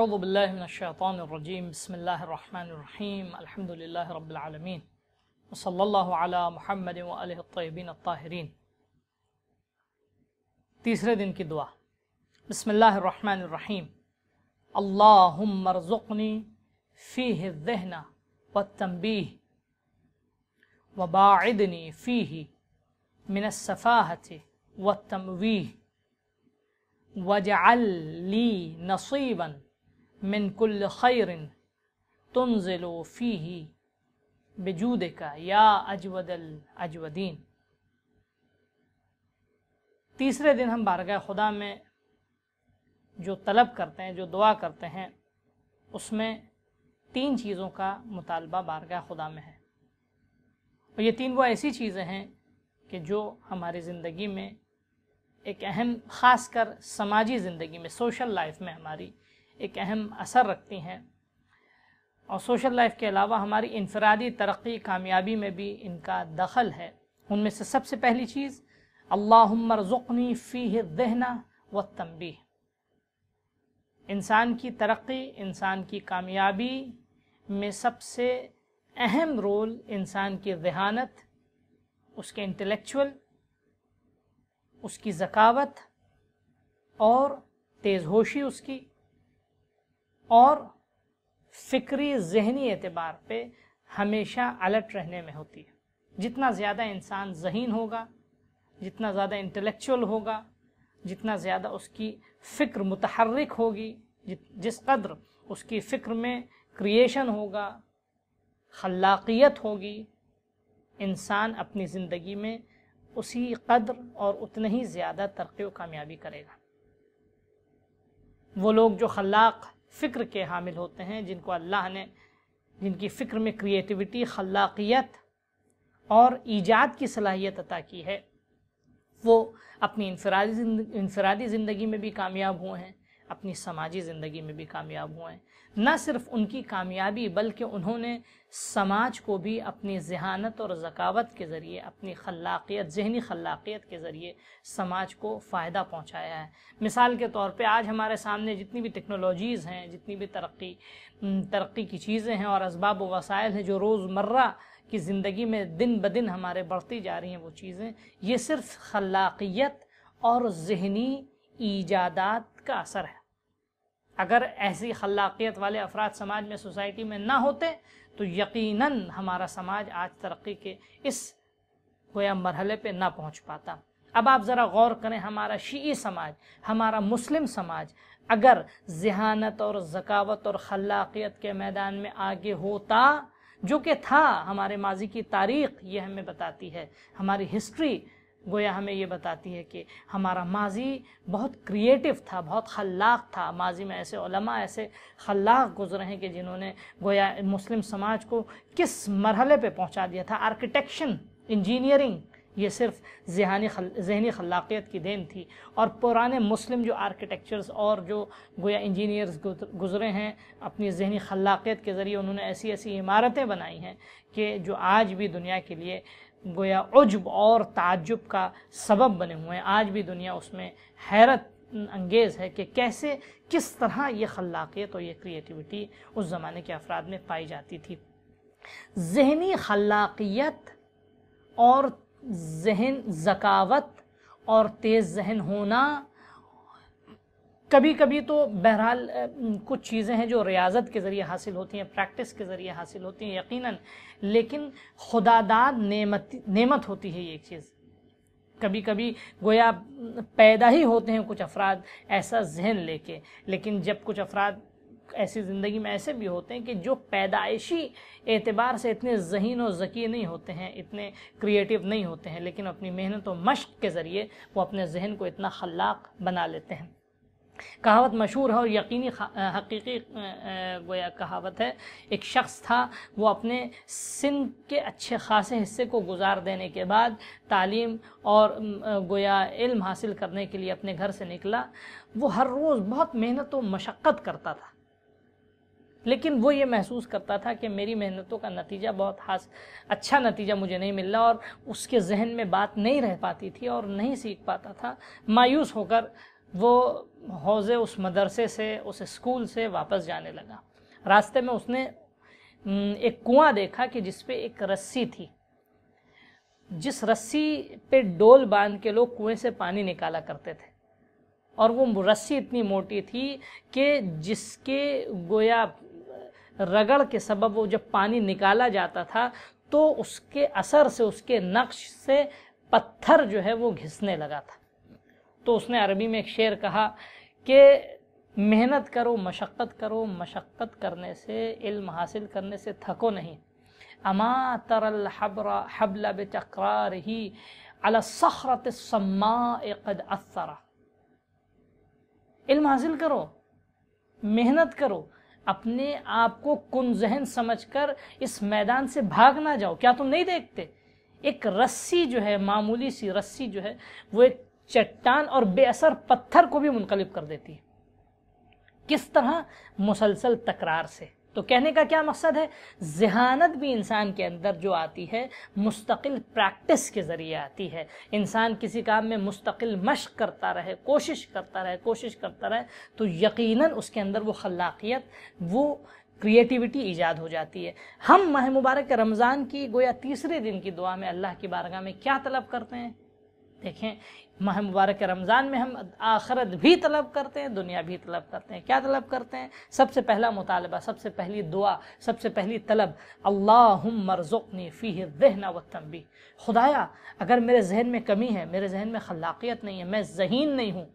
أعوذ بالله من الشيطان الرجيم بسم الله الرحمن الرحيم الحمد لله رب العالمين وصلى الله على محمد وآله الطيبين الطاهرين تیسرے دن کی دعا بسم الله الرحمن الرحيم اللهم ارزقني فيه الذهن والتنبيه وباعدني فيه من السفاهة والتمويه واجعل لي نصيبا मिनकुल كل خير تنزل ही बेजूद का या الأجودين अजवदीन तीसरे दिन हम बारगाह खुदा में जो तलब करते हैं जो दुआ करते हैं उसमें तीन चीज़ों का मुतालबा बारगाह खुदा में है और ये तीन वो ऐसी चीज़ें हैं कि जो हमारी ज़िंदगी में एक अहम ख़ास कर समाजी ज़िंदगी में सोशल लाइफ में हमारी एक अहम असर रखती हैं और सोशल लाइफ के अलावा हमारी इनफरादी तरक्की कामयाबी में भी इनका दखल है उनमें से सबसे पहली चीज़ अल्लामरजुकनी फ़ी दहना व तम्बी इंसान की तरक्की इंसान की कामयाबी में सबसे अहम रोल इंसान की जहानत उसके इंटेलेक्चुअल उसकी ज़कावत और तेज़ होशी उसकी और फ़िक्री जहनी एतबार पर हमेशा अलर्ट रहने में होती है जितना ज़्यादा इंसान जहीन होगा जितना ज़्यादा इंटेलेक्चुअल होगा जितना ज़्यादा उसकी फ़िक्र मतहरक होगी जिस कदर उसकी फ़िक्र में क्रिएशन होगा खलाकियत होगी इंसान अपनी ज़िंदगी में उसी कदर और उतने ही ज़्यादा तरक्की व कामयाबी करेगा वो लोग जो खलाक फ़िक्र के हामिल होते हैं जिनको अल्लाह ने जिनकी फ़िक्र में क्रिएटिविटी खलाकियत और ईजाद की सलाहियत अता की है वो अपनी इनफरादी इनफरादी ज़िंदगी में भी कामयाब हुए हैं अपनी समाजी ज़िंदगी में भी कामयाब हुए न सिर्फ उनकी कामयाबी बल्कि उन्होंने समाज को भी अपनी जहानत और ज़कावत के ज़रिए अपनी खलाक़ियत जहनी खलाक़ियत के ज़रिए समाज को फ़ायदा पहुंचाया है मिसाल के तौर पे आज हमारे सामने जितनी भी टेक्नोलॉजीज़ हैं जितनी भी तरक्की तरक्की की चीज़ें हैं और इसबाब वसायल वसाइल हैं जो रोज़मर्रा की ज़िंदगी में दिन ब दिन हमारे बढ़ती जा रही हैं वो चीज़ें ये सिर्फ़ खलाक़ियत और जहनी ईजादात का असर है अगर ऐसी खलाकियत वाले अफराद समाज में सोसाइटी में ना होते तो यकीनन हमारा समाज आज तरक्की के इस गोया मरहले पे ना पहुंच पाता अब आप ज़रा गौर करें हमारा शी समाज हमारा मुस्लिम समाज अगर जहानत और ज़कावत और खलाकियत के मैदान में आगे होता जो कि था हमारे माजी की तारीख ये हमें बताती है हमारी हिस्ट्री गोया हमें ये बताती है कि हमारा माजी बहुत क्रिएटिव था बहुत खल्लाक था माजी में ऐसे ओलमा ऐसे खल्लाक गुजरे हैं कि जिन्होंने गोया मुस्लिम समाज को किस मरहले पे पहुंचा दिया था आर्किटेक्शन इंजीनियरिंग ये सिर्फ जहनी खल जहनी खलाकियत की देन थी और पुराने मुस्लिम जो आर्किटेक्चर्स और जो गोया इंजीनियर्स गुजरे हैं अपनी जहनी खलाकियत के ज़रिए उन्होंने ऐसी ऐसी इमारतें बनाई हैं कि जो आज भी दुनिया के लिए गोया उजब और ताजुब का सबब बने हुए हैं आज भी दुनिया उसमें हैरत अंगेज़ है कि कैसे किस तरह ये खलाकियत और ये क्रिएटिविटी उस ज़माने के अफराद में पाई जाती थी जहनी खलाकियत और जहन जकावत और तेज़ जहन होना कभी कभी तो बहरहाल कुछ चीज़ें हैं जो रियाजत के ज़रिए हासिल होती हैं प्रैक्टिस के ज़रिए हासिल होती हैं यकीनन लेकिन खुदादाद नेमत नेमत होती है ये एक चीज़ कभी कभी गोया पैदा ही होते हैं कुछ अफराद ऐसा जहन लेके लेकिन जब कुछ अफराद ऐसी ज़िंदगी में ऐसे भी होते हैं कि जो पैदाइशी एतबार से इतने जहीन और ज़की नहीं होते हैं इतने क्रिएटिव नहीं होते हैं लेकिन अपनी मेहनत और मश्क के ज़रिए वो अपने जहन को इतना खलाक बना लेते हैं कहावत मशहूर है और यकीनी हकीकी गोया कहावत है एक शख्स था वो अपने सिंध के अच्छे खासे हिस्से को गुजार देने के बाद तालीम और गोया इल्म हासिल करने के लिए अपने घर से निकला वो हर रोज़ बहुत मेहनत व मशक्क़त करता था लेकिन वो ये महसूस करता था कि मेरी मेहनतों का नतीजा बहुत हास अच्छा नतीजा मुझे नहीं मिल रहा और उसके जहन में बात नहीं रह पाती थी और नहीं सीख पाता था मायूस होकर वो हौज़े उस मदरसे से उस स्कूल से वापस जाने लगा रास्ते में उसने एक कुआं देखा कि जिस पे एक रस्सी थी जिस रस्सी पे डोल बांध के लोग कुएं से पानी निकाला करते थे और वो रस्सी इतनी मोटी थी कि जिसके गोया रगड़ के सबब वो जब पानी निकाला जाता था तो उसके असर से उसके नक्श से पत्थर जो है वो घिसने लगा था तो उसने अरबी में एक शेर कहा कि मेहनत करो मशक्क़त करो मशक्क़त करने से इल्म हासिल करने से थको नहीं अमा तरल हबरा हबल बकरार ही अलसरत समा कद असरा इल्म हासिल करो मेहनत करो अपने आप को कन जहन समझ कर इस मैदान से भाग ना जाओ क्या तुम नहीं देखते एक रस्सी जो है मामूली सी रस्सी जो है वो एक चट्टान और बेअसर पत्थर को भी मुनकलब कर देती है किस तरह मुसलसल तकरार से तो कहने का क्या मकसद है जहानत भी इंसान के अंदर जो आती है मुस्तकिल प्रैक्टिस के ज़रिए आती है इंसान किसी काम में मुस्तकिल मश्क करता रहे कोशिश करता रहे कोशिश करता रहे तो यकीनन उसके अंदर वो खलाकियत वो क्रिएटिविटी ईजाद हो जाती है हम माह मुबारक रमज़ान की गोया तीसरे दिन की दुआ में अल्लाह की बारगाह में क्या तलब करते हैं देखें माह मुबारक रमज़ान में हम आखरत भी तलब करते हैं दुनिया भी तलब करते हैं क्या तलब करते हैं सबसे पहला मुतालबा सबसे पहली दुआ सबसे पहली तलब अल्लाह मरजुकनी फ़ी जहन व तम्बी खुदाया अगर मेरे जहन में कमी है मेरे जहन में खलाक़ियत नहीं है मैं जहीन नहीं हूँ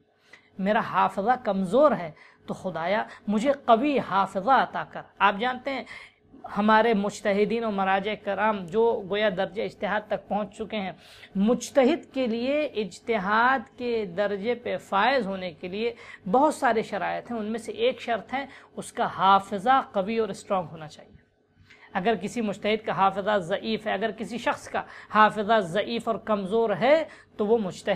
मेरा हाफजा कमज़ोर है तो खुदाया मुझे कवी हाफजा अता कर आप जानते हैं हमारे मुश्तहिदीन और मराज कराम जो गोया दर्ज इश्तहाद तक पहुँच चुके हैं मुश्त के लिए इजतहाद के दर्जे पे फायज़ होने के लिए बहुत सारे शराय हैं उनमें से एक शर्त है उसका हाफजा कभी और इस्ट्रॉग होना चाहिए अगर किसी मुश्त का हाफजा ज़यीफ़ है अगर किसी शख्स का हाफजा ज़यीफ़ और कमज़ोर है तो वो मुश्त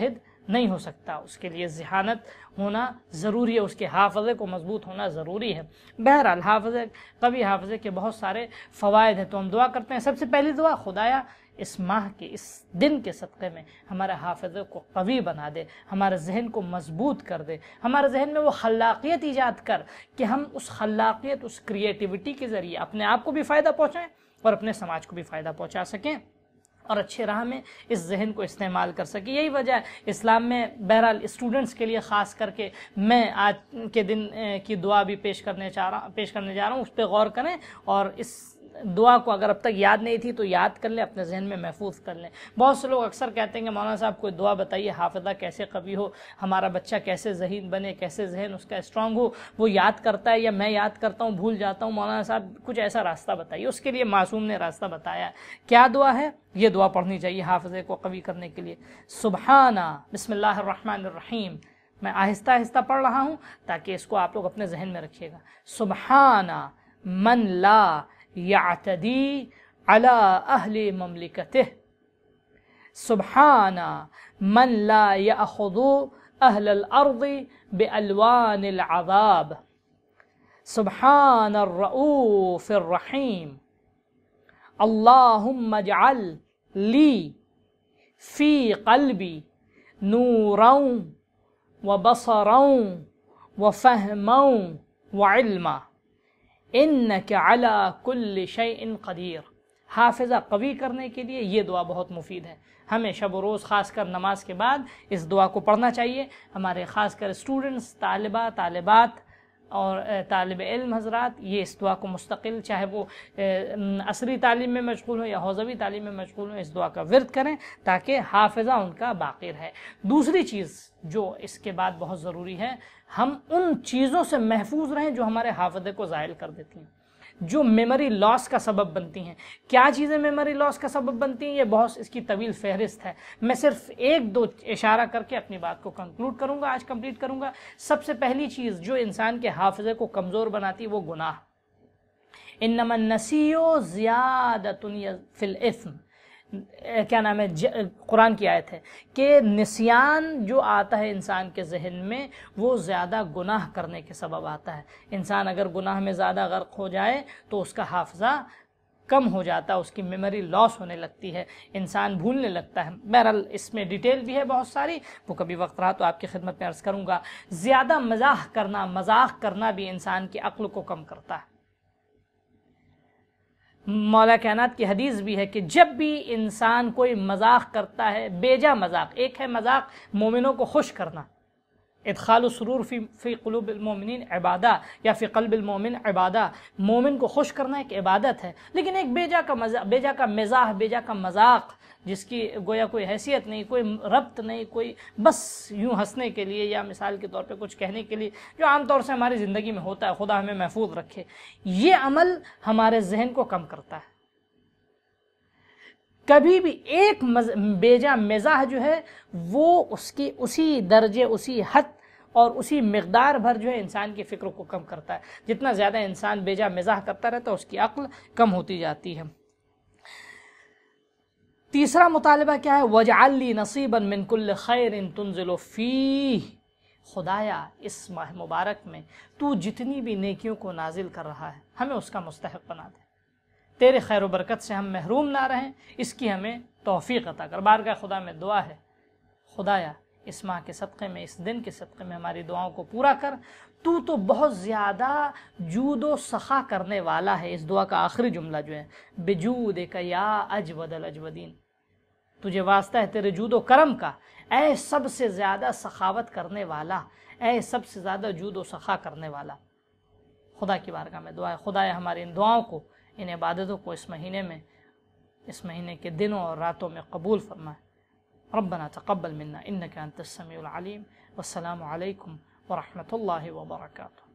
नहीं हो सकता उसके लिए जहानत होना ज़रूरी है उसके हाफजे को मजबूत होना ज़रूरी है बहरहाल हाफजे कभी हाफजे के बहुत सारे फ़वाद हैं तो हम दुआ करते हैं सबसे पहली दुआ खुदाया इस माह के इस दिन के सदक़े में हमारे हाफजे को कवी बना दे हमारे जहन को मजबूत कर दे हमारे जहन में वो खलाक़ियत ईजाद कर कि हम उस खलाक़ियत उस क्रिएटिविटी के ज़रिए अपने आप को भी फ़ायदा पहुँचाएँ और अपने समाज को भी फ़ायदा पहुँचा सकें और अच्छे राह में इस जहन को इस्तेमाल कर सके यही वजह है इस्लाम में बहरहाल स्टूडेंट्स के लिए ख़ास करके मैं आज के दिन की दुआ भी पेश करने चाह रहा पेश करने जा रहा हूँ उस पर गौर करें और इस दुआ को अगर अब तक याद नहीं थी तो याद कर लें अपने जहन में महफूज कर लें बहुत से लोग अक्सर कहते हैं कि मौलाना साहब कोई दुआ बताइए हाफिदा कैसे कभी हो हमारा बच्चा कैसे जहीन बने कैसे जहन उसका स्ट्रांग हो वो याद करता है या मैं याद करता हूँ भूल जाता हूँ मौलाना साहब कुछ ऐसा रास्ता बताइए उसके लिए मासूम ने रास्ता बताया क्या दुआ है ये दुआ पढ़नी चाहिए हाफजे को कवी करने के लिए सुबहाना बसमीम मैं आहिस्ता आहिस्ता पढ़ रहा हूँ ताकि इसको आप लोग अपने जहन में रखिएगा सुबहाना मन ला يعتدي على أهل مملكته سبحان من لا يأخذ أهل الأرض بألوان العذاب سبحان الرؤوف الرحيم اللهم اجعل لي في قلبي نورا وبصرا وفهما وعلما इनके अला कुल इन कदीर हाफिज़ा कवी करने के लिए ये दुआ बहुत मुफीद है हमें शब रोज़ ख़ास कर नमाज के बाद इस दुआ को पढ़ना चाहिए हमारे ख़ास कर स्टूडेंट्स तालबा तालबात और तालब इल्म हजरात ये इस दुआ को मुस्तकिल चाहे वो असरी तालीम में मशगूल हो या हौजवी तालीम में मशगूल हो इस दुआ का विरद करें ताकि हाफजा उनका बाकी रहे दूसरी चीज़ जो इसके बाद बहुत ज़रूरी है हम उन चीज़ों से महफूज रहें जो हमारे हाफजे को ज़ायल कर देती हैं जो मेमोरी लॉस का सबब बनती हैं क्या चीज़ें मेमोरी लॉस का सबब बनती हैं ये बहुत इसकी तवील फहरिस्त है मैं सिर्फ एक दो इशारा करके अपनी बात को कंक्लूड करूँगा आज कंप्लीट करूँगा सबसे पहली चीज़ जो इंसान के हाफजे को कमज़ोर बनाती है वो गुनाह इन नमन नसीो ज़्यादा फिल इसम क्या नाम है कुरान की आयत है कि नसियान जो आता है इंसान के जहन में वो ज़्यादा गुनाह करने के सबब आता है इंसान अगर गुनाह में ज़्यादा गर्क हो जाए तो उसका हाफजा कम हो जाता है उसकी मेमोरी लॉस होने लगती है इंसान भूलने लगता है बहरहाल इसमें डिटेल भी है बहुत सारी वो कभी वक्त रहा तो आपकी खिदमत में अर्ज़ करूँगा ज़्यादा मजाक करना मजाक करना भी इंसान की अक्ल को कम करता है मौला कैनात की हदीस भी है कि जब भी इंसान कोई मजाक करता है बेजा मजाक एक है मजाक मोमिनों को खुश करना इतखाल सरूर फ़ी फ़ी कलूबिलमोमिन इबादा या फ़ी कलबिलमोमिन इबादा मोमिन को खुश करना एक इबादत है लेकिन एक बेजा का मजा बेजा का मिजा बेजा का मजाक जिसकी गोया कोई हैसियत नहीं कोई रब्त नहीं कोई बस यूँ हंसने के लिए या मिसाल के तौर पर कुछ कहने के लिए जो आमतौर से हमारी ज़िंदगी में होता है खुदा हमें महफूज रखे ये अमल हमारे जहन को कम करता है कभी भी एक बेजा मिजाज जो है वो उसकी उसी दर्जे उसी हद और उसी मकदार भर जो है इंसान की फ़िक्र को कम करता है जितना ज़्यादा इंसान बेजा मिजाह करता रहता है उसकी अक्ल कम होती जाती है तीसरा मुतालबा क्या है वजाली नसीबन मिनकुल खैर इन फी खुदाया इस माह मुबारक में तू जितनी भी नेकियों को नाजिल कर रहा है हमें उसका मुस्तक बना दे तेरे खैर बरकत से हम महरूम ना रहें इसकी हमें तोफ़ी अता कर बार का खुदा में दुआ है खुदाया इस माह के सदक़े में इस दिन के सबके में हमारी दुआओं को पूरा कर तू तो बहुत ज़्यादा जूद व सखा करने वाला है इस दुआ का आखिरी जुमला जो है बेजूद का या अजवदल अजवदीन तुझे वास्ता है तेरे जूद व करम का ए सबसे ज़्यादा सखावत करने वाला ए सबसे ज़्यादा जूद व सखा करने वाला खुदा की बारगाह में दुआ खुदाए खुदा हमारी इन दुआओं को इन इबादतों को इस महीने में इस महीने के दिनों और रातों में कबूल फरमाए ربنا تقبل منا إنك أنت السميع العليم والسلام عليكم ورحمة الله وبركاته